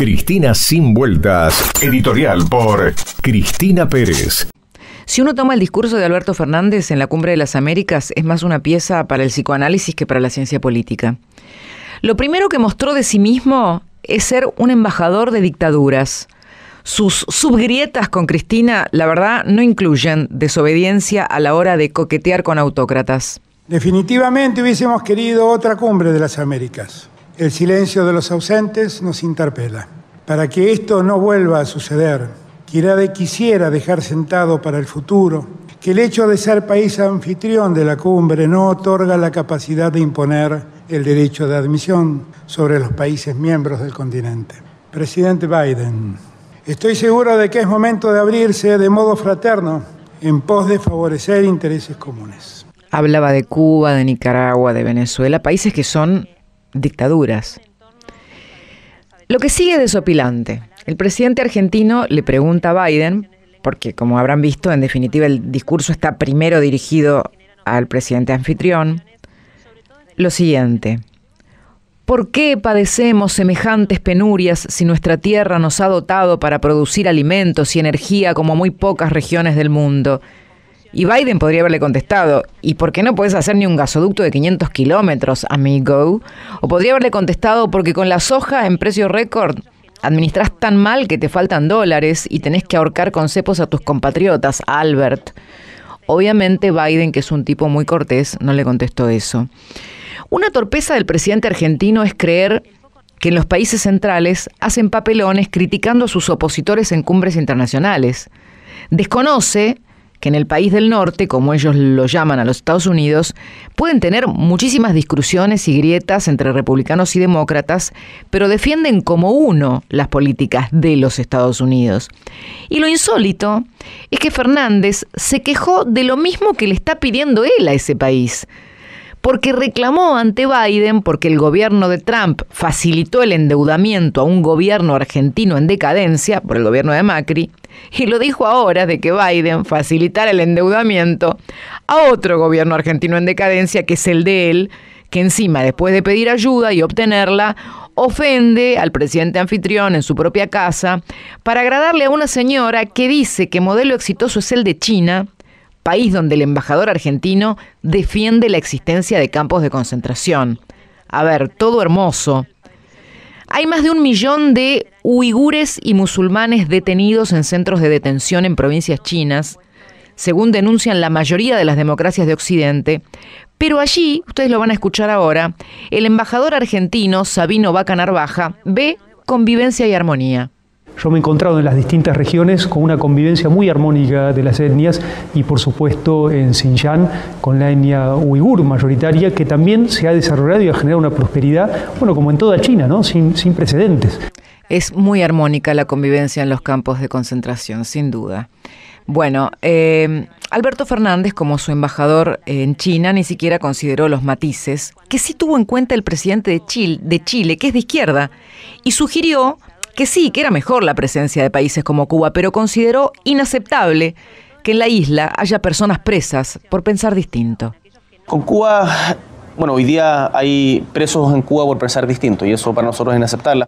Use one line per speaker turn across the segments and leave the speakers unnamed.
Cristina Sin Vueltas, editorial por Cristina Pérez. Si uno toma el discurso de Alberto Fernández en la Cumbre de las Américas, es más una pieza para el psicoanálisis que para la ciencia política. Lo primero que mostró de sí mismo es ser un embajador de dictaduras. Sus subgrietas con Cristina, la verdad, no incluyen desobediencia a la hora de coquetear con autócratas. Definitivamente hubiésemos querido otra cumbre de las Américas. El silencio de los ausentes nos interpela. Para que esto no vuelva a suceder, quiera quisiera dejar sentado para el futuro que el hecho de ser país anfitrión de la cumbre no otorga la capacidad de imponer el derecho de admisión sobre los países miembros del continente. Presidente Biden, estoy seguro de que es momento de abrirse de modo fraterno en pos de favorecer intereses comunes. Hablaba de Cuba, de Nicaragua, de Venezuela, países que son dictaduras. Lo que sigue es desopilante. El presidente argentino le pregunta a Biden, porque como habrán visto, en definitiva el discurso está primero dirigido al presidente anfitrión, lo siguiente. ¿Por qué padecemos semejantes penurias si nuestra tierra nos ha dotado para producir alimentos y energía como muy pocas regiones del mundo? Y Biden podría haberle contestado, ¿y por qué no puedes hacer ni un gasoducto de 500 kilómetros, amigo? O podría haberle contestado, porque con la soja en precio récord administras tan mal que te faltan dólares y tenés que ahorcar con cepos a tus compatriotas, Albert. Obviamente Biden, que es un tipo muy cortés, no le contestó eso. Una torpeza del presidente argentino es creer que en los países centrales hacen papelones criticando a sus opositores en cumbres internacionales. Desconoce que en el país del norte, como ellos lo llaman a los Estados Unidos, pueden tener muchísimas discusiones y grietas entre republicanos y demócratas, pero defienden como uno las políticas de los Estados Unidos. Y lo insólito es que Fernández se quejó de lo mismo que le está pidiendo él a ese país porque reclamó ante Biden porque el gobierno de Trump facilitó el endeudamiento a un gobierno argentino en decadencia por el gobierno de Macri, y lo dijo ahora de que Biden facilitara el endeudamiento a otro gobierno argentino en decadencia, que es el de él, que encima, después de pedir ayuda y obtenerla, ofende al presidente anfitrión en su propia casa para agradarle a una señora que dice que modelo exitoso es el de China país donde el embajador argentino defiende la existencia de campos de concentración. A ver, todo hermoso. Hay más de un millón de uigures y musulmanes detenidos en centros de detención en provincias chinas, según denuncian la mayoría de las democracias de Occidente. Pero allí, ustedes lo van a escuchar ahora, el embajador argentino Sabino Vaca Narvaja ve convivencia y armonía. Yo me he encontrado en las distintas regiones con una convivencia muy armónica de las etnias y por supuesto en Xinjiang con la etnia uigur mayoritaria que también se ha desarrollado y ha generado una prosperidad, bueno, como en toda China, ¿no? Sin, precedentes. Es muy armónica la convivencia en los campos de concentración, sin duda. Bueno, em, Alberto Fernández, como su embajador en China, ni siquiera consideró los matices que sí tuvo en cuenta el presidente de Chile, de Chile que es de izquierda, y sugirió que sí, que era mejor la presencia de países como Cuba, pero consideró inaceptable que en la isla haya personas presas por pensar distinto. Con Cuba, bueno, hoy día hay presos en Cuba por pensar distinto y eso para nosotros es inaceptable.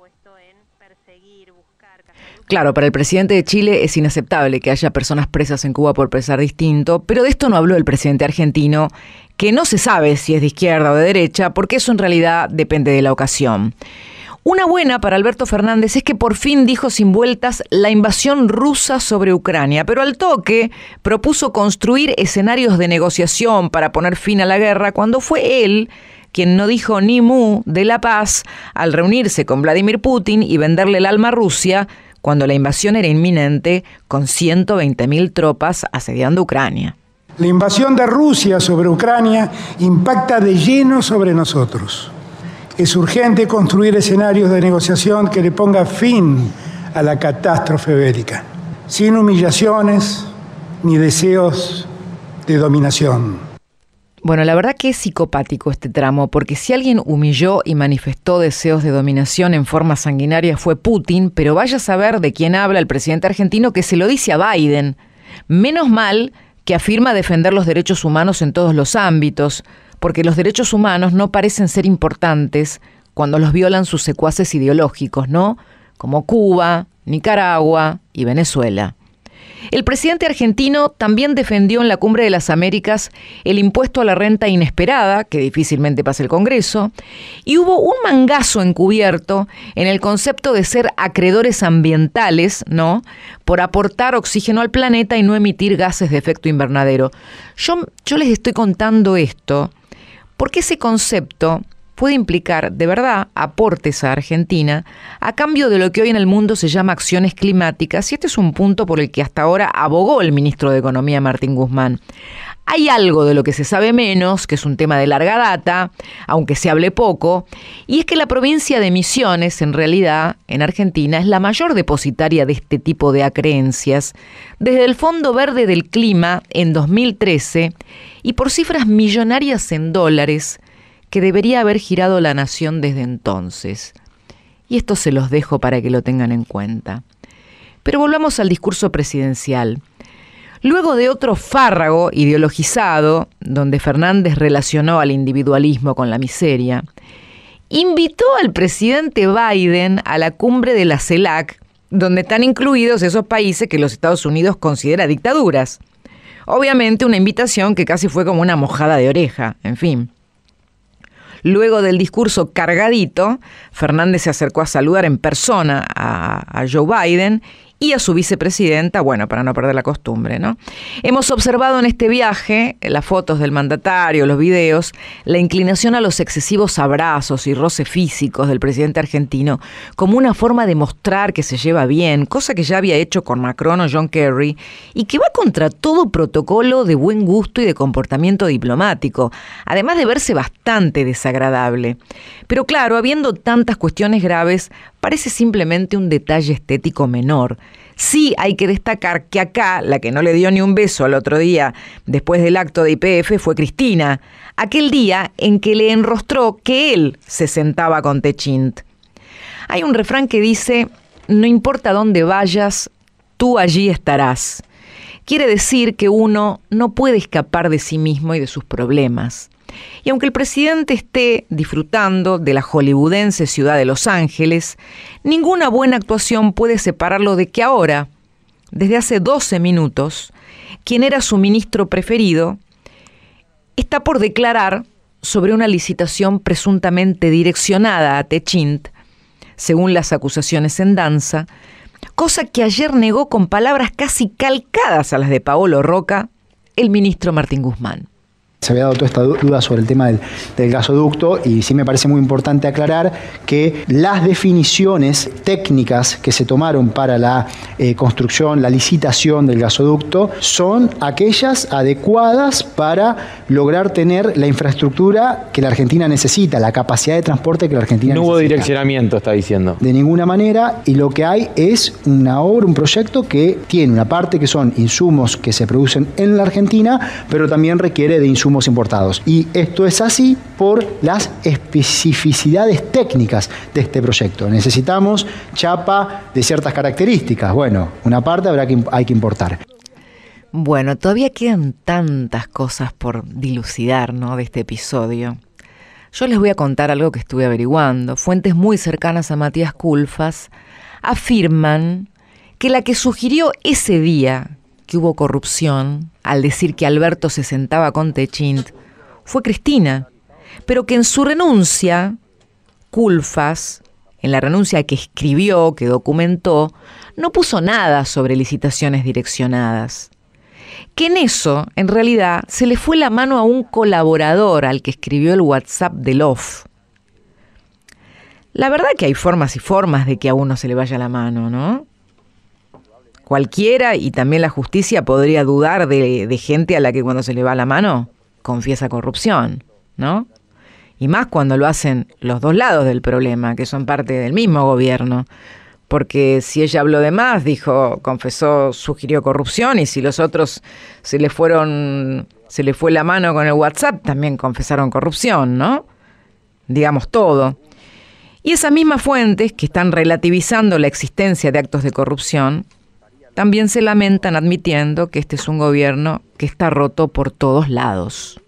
Claro, para el presidente de Chile es inaceptable que haya personas presas en Cuba por pensar distinto, pero de esto no habló el presidente argentino, que no se sabe si es de izquierda o de derecha, porque eso en realidad depende de la ocasión. Una buena para Alberto Fernández es que por fin dijo sin vueltas la invasión rusa sobre Ucrania, pero al toque propuso construir escenarios de negociación para poner fin a la guerra cuando fue él quien no dijo ni mu de la paz al reunirse con Vladimir Putin y venderle el alma a Rusia cuando la invasión era inminente con 120.000 tropas asediando Ucrania. La invasión de Rusia sobre Ucrania impacta de lleno sobre nosotros. Es urgente construir escenarios de negociación que le ponga fin a la catástrofe bélica, sin humillaciones ni deseos de dominación. Bueno, la verdad que es psicopático este tramo, porque si alguien humilló y manifestó deseos de dominación en forma sanguinaria fue Putin, pero vaya a saber de quién habla el presidente argentino que se lo dice a Biden. Menos mal que afirma defender los derechos humanos en todos los ámbitos porque los derechos humanos no parecen ser importantes cuando los violan sus secuaces ideológicos, ¿no? Como Cuba, Nicaragua y Venezuela. El presidente argentino también defendió en la Cumbre de las Américas el impuesto a la renta inesperada, que difícilmente pasa el Congreso, y hubo un mangazo encubierto en el concepto de ser acreedores ambientales, ¿no? Por aportar oxígeno al planeta y no emitir gases de efecto invernadero. Yo, yo les estoy contando esto porque ese concepto puede implicar de verdad aportes a Argentina a cambio de lo que hoy en el mundo se llama acciones climáticas, y este es un punto por el que hasta ahora abogó el ministro de Economía Martín Guzmán. Hay algo de lo que se sabe menos, que es un tema de larga data, aunque se hable poco, y es que la provincia de Misiones, en realidad, en Argentina, es la mayor depositaria de este tipo de acreencias, desde el Fondo Verde del Clima en 2013, y por cifras millonarias en dólares, que debería haber girado la nación desde entonces. Y esto se los dejo para que lo tengan en cuenta. Pero volvamos al discurso presidencial. Luego de otro fárrago ideologizado, donde Fernández relacionó al individualismo con la miseria, invitó al presidente Biden a la cumbre de la CELAC, donde están incluidos esos países que los Estados Unidos considera dictaduras. Obviamente una invitación que casi fue como una mojada de oreja, en fin. Luego del discurso cargadito, Fernández se acercó a saludar en persona a, Joe Biden y a su vicepresidenta, bueno, para no perder la costumbre, ¿no? Hemos observado en este viaje, las fotos del mandatario, los videos, la inclinación a los excesivos abrazos y roces físicos del presidente argentino como una forma de mostrar que se lleva bien, cosa que ya había hecho con Macron o John Kerry, y que va contra todo protocolo de buen gusto y de comportamiento diplomático, además de verse bastante desagradable. Pero claro, habiendo tantas cuestiones graves, parece simplemente un detalle estético menor. Sí hay que destacar que acá la que no le dio ni un beso al otro día después del acto de IPF fue Cristina, aquel día en que le enrostró que él se sentaba con Techint. Hay un refrán que dice, no importa dónde vayas, tú allí estarás. Quiere decir que uno no puede escapar de sí mismo y de sus problemas. Y aunque el presidente esté disfrutando de la hollywoodense ciudad de Los Ángeles, ninguna buena actuación puede separarlo de que ahora, desde hace 12 minutos, quien era su ministro preferido, está por declarar sobre una licitación presuntamente direccionada a Techint, según las acusaciones en danza, cosa que ayer negó con palabras casi calcadas a las de Paolo Roca, el ministro Martín Guzmán. Se había dado toda esta duda sobre el tema del, gasoducto y sí me parece muy importante aclarar que las definiciones técnicas que se tomaron para la eh, construcción, la licitación del gasoducto son aquellas adecuadas para lograr tener la infraestructura que la Argentina necesita, la capacidad de transporte que la Argentina necesita. No hubo direccionamiento, está diciendo. De ninguna manera y lo que hay es una obra, un proyecto que tiene una parte que son insumos que se producen en la Argentina, pero también requiere de insumos importados. Y esto es así por las especificidades técnicas de este proyecto. Necesitamos chapa de ciertas características. Bueno, una parte habrá que, hay que importar. Bueno, todavía quedan tantas cosas por dilucidar ¿no? de este episodio. Yo les voy a contar algo que estuve averiguando. Fuentes muy cercanas a Matías Culfas afirman que la que sugirió ese día hubo corrupción al decir que Alberto se sentaba con Techint fue Cristina, pero que en su renuncia, Culfas, en la renuncia que escribió, que documentó, no puso nada sobre licitaciones direccionadas. Que en eso, en realidad, se le fue la mano a un colaborador al que escribió el WhatsApp de Love. La verdad que hay formas y formas de que a uno se le vaya la mano, ¿no? cualquiera y también la justicia podría dudar de, gente a la que cuando se le va la mano confiesa corrupción, ¿no? Y más cuando lo hacen los dos lados del problema, que son parte del mismo gobierno. Porque si ella habló de más, dijo, confesó, sugirió corrupción, y si los otros se le fueron, se le fue la mano con el WhatsApp, también confesaron corrupción, ¿no? Digamos todo. Y esas mismas fuentes que están relativizando la existencia de actos de corrupción también se lamentan admitiendo que este es un gobierno que está roto por todos lados.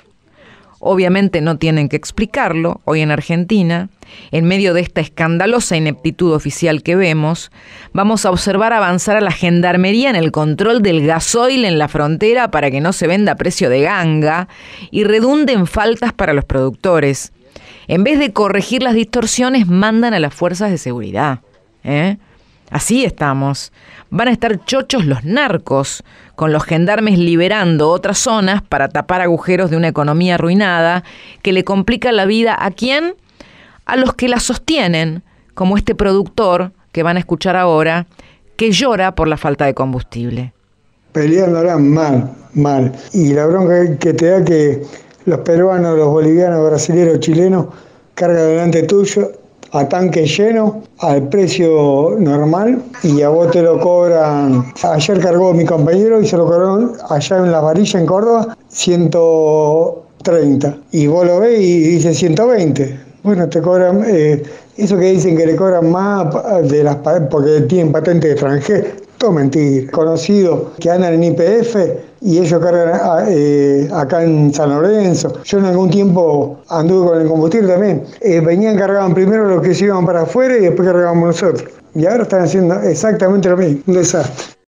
Obviamente no tienen que explicarlo, hoy en Argentina, en medio de esta escandalosa ineptitud oficial que vemos, vamos a observar avanzar a la gendarmería en el control del gasoil en la frontera para que no se venda a precio de ganga y redunden faltas para los productores. En vez de corregir las distorsiones, mandan a las fuerzas de seguridad. ¿eh? Así estamos. Van a estar chochos los narcos, con los gendarmes liberando otras zonas para tapar agujeros de una economía arruinada que le complica la vida a quién? A los que la sostienen, como este productor que van a escuchar ahora, que llora por la falta de combustible. Peleando ahora mal, mal. Y la bronca que te da que los peruanos, los bolivianos, brasileños, chilenos cargan delante tuyo a tanque lleno al precio normal y a vos te lo cobran. Ayer cargó mi compañero y se lo cobraron allá en la varilla en Córdoba 130 y vos lo ves y dice 120. Bueno, te cobran, eh, eso que dicen que le cobran más de las porque tienen patente extranjera, mentir, conocido que andan en IPF y ellos cargan eh, acá en San Lorenzo. Yo en algún tiempo anduve con el combustible también. Eh, venían, cargaban primero los que se iban para afuera y después cargábamos nosotros. Y ahora están haciendo exactamente lo mismo. Un desastre.